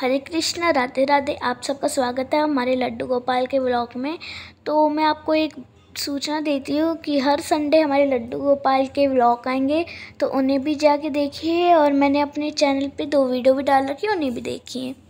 हरे कृष्णा राधे राधे आप सबका स्वागत है हमारे लड्डू गोपाल के ब्लॉग में तो मैं आपको एक सूचना देती हूँ कि हर संडे हमारे लड्डू गोपाल के ब्लॉग आएंगे तो उन्हें भी जाके देखिए और मैंने अपने चैनल पे दो वीडियो भी डाल रखी उन्हें भी देखिए